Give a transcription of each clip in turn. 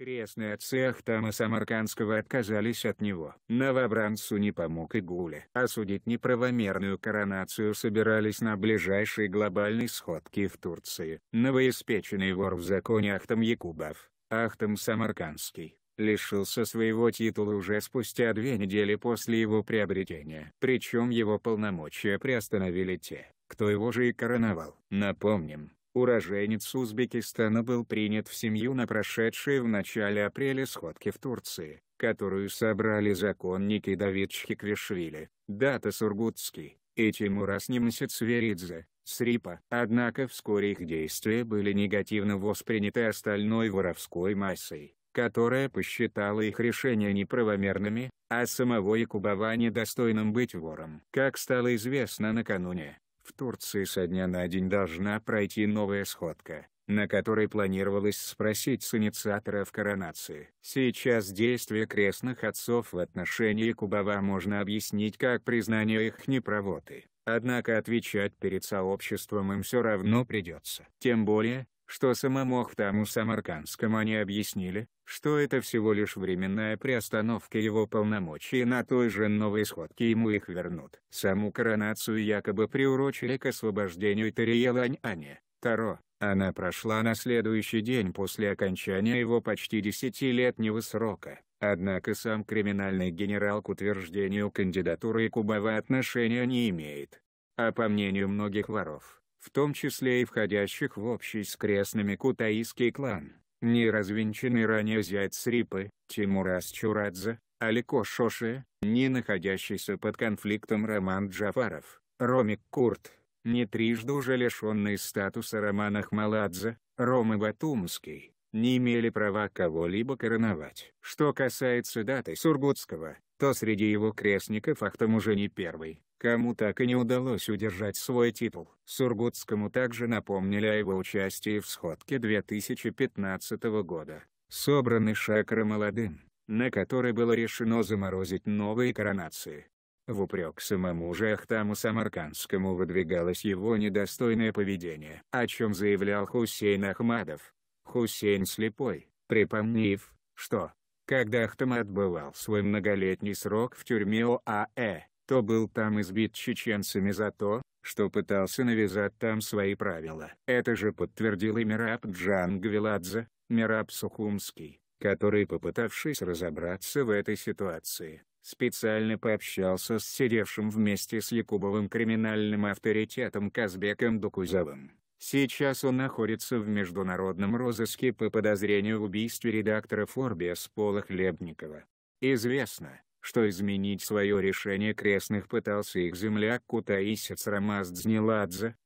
Крестный от цех Тама Самаркандского отказались от него. Новобранцу не помог и Гуля. Осудить неправомерную коронацию собирались на ближайшей глобальной сходке в Турции. Новоиспеченный вор в законе Ахтам Якубов, Ахтам Самаркандский, лишился своего титула уже спустя две недели после его приобретения. Причем его полномочия приостановили те, кто его же и короновал. Напомним, Уроженец Узбекистана был принят в семью на прошедшей в начале апреля сходке в Турции, которую собрали законники Давид Чхиквишвили, Дата Сургутский, и Тимурас Немсец Веридзе, Срипа. Однако вскоре их действия были негативно восприняты остальной воровской массой, которая посчитала их решения неправомерными, а самого Якубова недостойным быть вором. Как стало известно накануне, в Турции со дня на день должна пройти новая сходка, на которой планировалось спросить с инициаторов коронации. Сейчас действия крестных отцов в отношении Кубава можно объяснить как признание их неправоты. Однако отвечать перед сообществом им все равно придется. Тем более, что самому Ахтаму Самаркандскому они объяснили, что это всего лишь временная приостановка его полномочий на той же новой сходке ему их вернут. Саму коронацию якобы приурочили к освобождению Тариелань-Ани, Таро. Она прошла на следующий день после окончания его почти десятилетнего срока. Однако сам криминальный генерал к утверждению кандидатуры Кубова отношения не имеет. А по мнению многих воров, в том числе и входящих в общий с крестными кутаисский клан, не развенчанный ранее зять Срипы, Тимура Чурадзе, Алико Шоше, не находящийся под конфликтом Роман Джафаров, Ромик Курт, не трижды уже лишенный статуса Романа Ахмаладзе, Ромы Батумский, не имели права кого-либо короновать. Что касается даты Сургутского, то среди его крестников Ахтам уже не первый, кому так и не удалось удержать свой титул. Сургутскому также напомнили о его участии в сходке 2015 года, собранный Шакра молодым, на которой было решено заморозить новые коронации. В упрек самому же Ахтаму Самаркандскому выдвигалось его недостойное поведение, о чем заявлял Хусейн Ахмадов. Хусейн слепой, припомнив, что, когда Ахтам отбывал свой многолетний срок в тюрьме ОАЭ, кто был там избит чеченцами за то, что пытался навязать там свои правила. Это же подтвердил и Мираб Джангвиладзе, Мираб Сухумский, который попытавшись разобраться в этой ситуации, специально пообщался с сидевшим вместе с Якубовым криминальным авторитетом Казбеком Дукузовым. Сейчас он находится в международном розыске по подозрению в убийстве редактора Forbes Пола Хлебникова. Известно, что изменить свое решение крестных пытался их земляк кутаисец Рамаз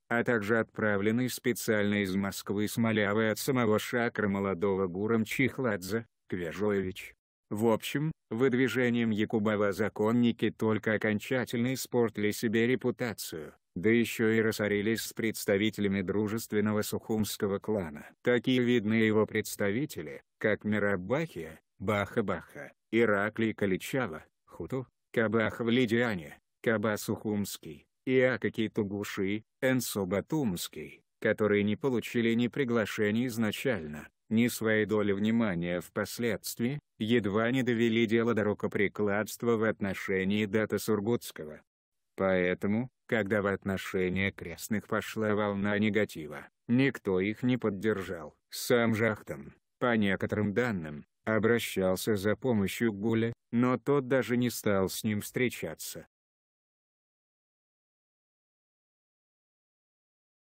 а также отправленный специально из Москвы Смолявы от самого шакра молодого Гурам Чихладзе, Квежоевич. В общем, выдвижением Якубова законники только окончательно испортили себе репутацию, да еще и рассорились с представителями дружественного сухумского клана. Такие видные его представители, как Мирабахия, Баха-Баха, Ираклий Каличава, Хуту, Кабах в Лидиане, Кабасухумский, Иакаки Тугуши, Энсо которые не получили ни приглашений изначально, ни своей доли внимания впоследствии, едва не довели дело до рукоприкладства в отношении дата Сургутского. Поэтому, когда в отношении крестных пошла волна негатива, никто их не поддержал. Сам Жахтам, по некоторым данным, обращался за помощью к Гуле, но тот даже не стал с ним встречаться.